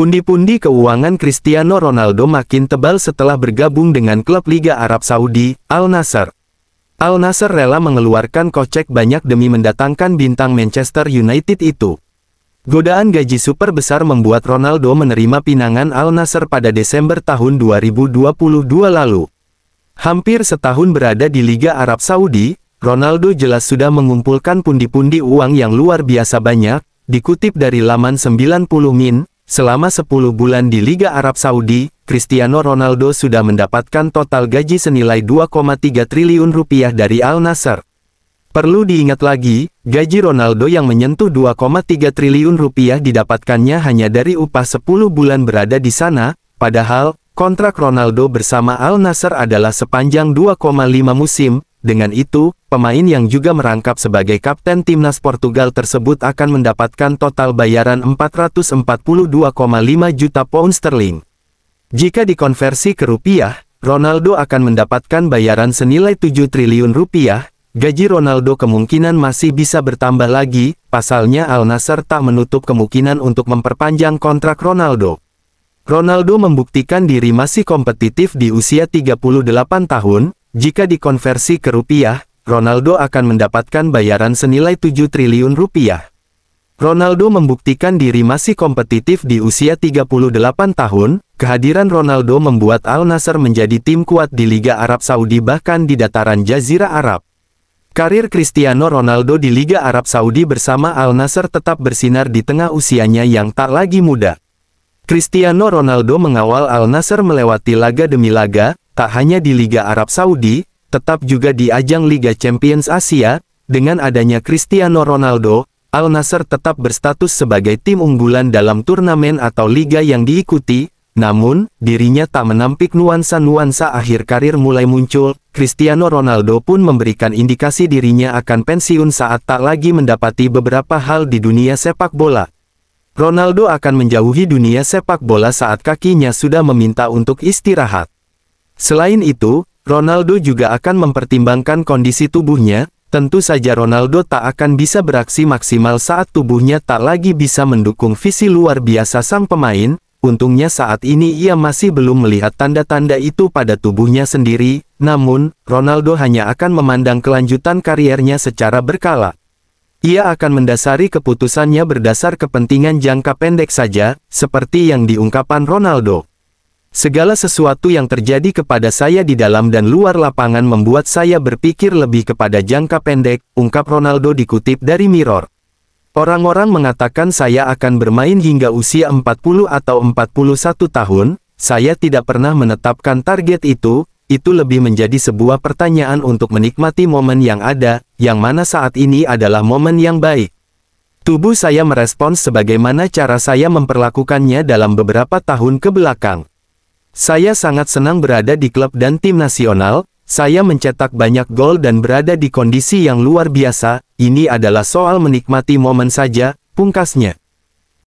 Pundi-pundi keuangan Cristiano Ronaldo makin tebal setelah bergabung dengan klub Liga Arab Saudi, Al Nassr. Al Nassr rela mengeluarkan kocek banyak demi mendatangkan bintang Manchester United itu. Godaan gaji super besar membuat Ronaldo menerima pinangan Al Nassr pada Desember tahun 2022 lalu. Hampir setahun berada di Liga Arab Saudi, Ronaldo jelas sudah mengumpulkan pundi-pundi uang yang luar biasa banyak, dikutip dari laman 90min, Selama 10 bulan di Liga Arab Saudi, Cristiano Ronaldo sudah mendapatkan total gaji senilai 2,3 triliun rupiah dari Al Nassr. Perlu diingat lagi, gaji Ronaldo yang menyentuh 2,3 triliun rupiah didapatkannya hanya dari upah 10 bulan berada di sana, padahal, kontrak Ronaldo bersama Al Nassr adalah sepanjang 2,5 musim, dengan itu, pemain yang juga merangkap sebagai kapten timnas Portugal tersebut akan mendapatkan total bayaran 442,5 juta pound sterling. Jika dikonversi ke rupiah, Ronaldo akan mendapatkan bayaran senilai 7 triliun rupiah, gaji Ronaldo kemungkinan masih bisa bertambah lagi, pasalnya Al Nassr tak menutup kemungkinan untuk memperpanjang kontrak Ronaldo. Ronaldo membuktikan diri masih kompetitif di usia 38 tahun, jika dikonversi ke rupiah, Ronaldo akan mendapatkan bayaran senilai 7 triliun rupiah. Ronaldo membuktikan diri masih kompetitif di usia 38 tahun, kehadiran Ronaldo membuat Al Nassr menjadi tim kuat di Liga Arab Saudi bahkan di dataran Jazira Arab. Karir Cristiano Ronaldo di Liga Arab Saudi bersama Al Nassr tetap bersinar di tengah usianya yang tak lagi muda. Cristiano Ronaldo mengawal Al Nassr melewati laga demi laga, tak hanya di Liga Arab Saudi, tetap juga di ajang Liga Champions Asia, dengan adanya Cristiano Ronaldo, Al Nasser tetap berstatus sebagai tim unggulan dalam turnamen atau liga yang diikuti, namun, dirinya tak menampik nuansa-nuansa akhir karir mulai muncul, Cristiano Ronaldo pun memberikan indikasi dirinya akan pensiun saat tak lagi mendapati beberapa hal di dunia sepak bola. Ronaldo akan menjauhi dunia sepak bola saat kakinya sudah meminta untuk istirahat. Selain itu, Ronaldo juga akan mempertimbangkan kondisi tubuhnya, tentu saja Ronaldo tak akan bisa beraksi maksimal saat tubuhnya tak lagi bisa mendukung visi luar biasa sang pemain, untungnya saat ini ia masih belum melihat tanda-tanda itu pada tubuhnya sendiri, namun, Ronaldo hanya akan memandang kelanjutan kariernya secara berkala. Ia akan mendasari keputusannya berdasar kepentingan jangka pendek saja, seperti yang diungkapan Ronaldo. Segala sesuatu yang terjadi kepada saya di dalam dan luar lapangan membuat saya berpikir lebih kepada jangka pendek, ungkap Ronaldo dikutip dari Mirror. Orang-orang mengatakan saya akan bermain hingga usia 40 atau 41 tahun, saya tidak pernah menetapkan target itu, itu lebih menjadi sebuah pertanyaan untuk menikmati momen yang ada, yang mana saat ini adalah momen yang baik. Tubuh saya merespons sebagaimana cara saya memperlakukannya dalam beberapa tahun ke belakang. Saya sangat senang berada di klub dan tim nasional, saya mencetak banyak gol dan berada di kondisi yang luar biasa, ini adalah soal menikmati momen saja, pungkasnya.